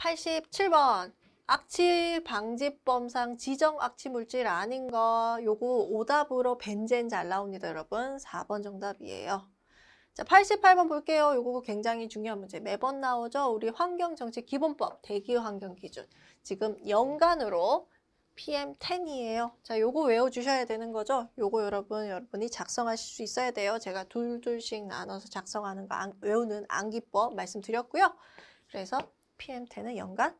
팔십칠 번 악취 방지법상 지정 악취 물질 아닌 거 요거 오답으로 벤젠 잘 나옵니다 여러분 사 번 정답이에요 자 88번 볼게요 요거 굉장히 중요한 문제 매번 나오죠 우리 환경정책 기본법 대기환경 기준 지금 연간으로 PM10이에요 자 요거 외워주셔야 되는 거죠 요거 여러분 여러분이 작성하실 수 있어야 돼요 제가 둘둘씩 나눠서 작성하는 거 안, 외우는 암기법 말씀드렸고요 그래서 PM10은 연간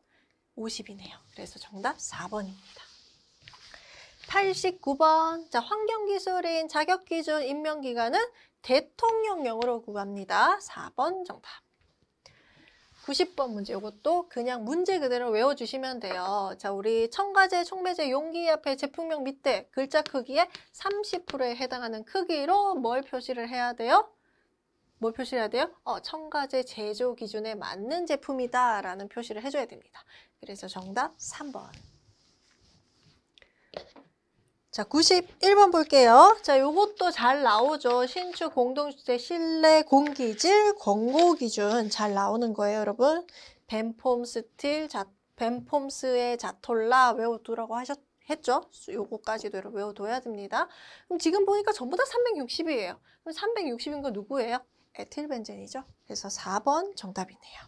50이네요. 그래서 정답 4번입니다. 89번 자 환경기술인 자격기준 임명기간은 대통령령으로 구합니다. 4번 정답. 90번 문제 이것도 그냥 문제 그대로 외워주시면 돼요. 자, 우리 첨가제, 총매제 용기 앞에 제품명 밑에 글자 크기에 30%에 해당하는 크기로 뭘 표시를 해야 돼요? 뭘표시 뭐 해야 돼요? 어, 첨가제 제조 기준에 맞는 제품이다 라는 표시를 해줘야 됩니다. 그래서 정답 3번. 자, 91번 볼게요. 자, 요것도 잘 나오죠. 신축 공동주택 실내 공기질 권고 기준 잘 나오는 거예요, 여러분. 벤폼 스틸, 자, 벤폼스의 자톨라 외워두라고 하셨 했죠. 요거까지도 여러분 외워둬야 됩니다. 그럼 지금 보니까 전부 다 360이에요. 그럼 360인 거 누구예요? 에틸벤젠이죠. 그래서 4번 정답이네요.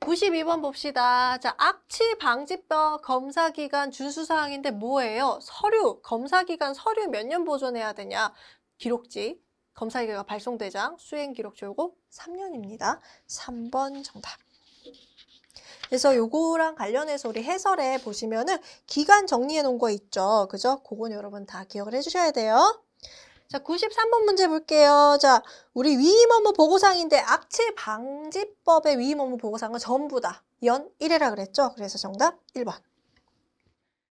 92번 봅시다. 자, 악취 방지법 검사 기간 준수 사항인데 뭐예요? 서류, 검사 기간 서류 몇 년 보존해야 되냐? 기록지, 검사 결과 발송대장, 수행 기록지 요 3년입니다. 3번 정답. 그래서 요거랑 관련해서 우리 해설에 보시면은 기간 정리해 놓은 거 있죠. 그죠? 그건 여러분 다 기억을 해 주셔야 돼요. 자, 93번 문제 볼게요. 자, 우리 위임 업무 보고상인데 악취 방지법의 위임 업무 보고상은 전부 다연 1회라 그랬죠? 그래서 정답 1번.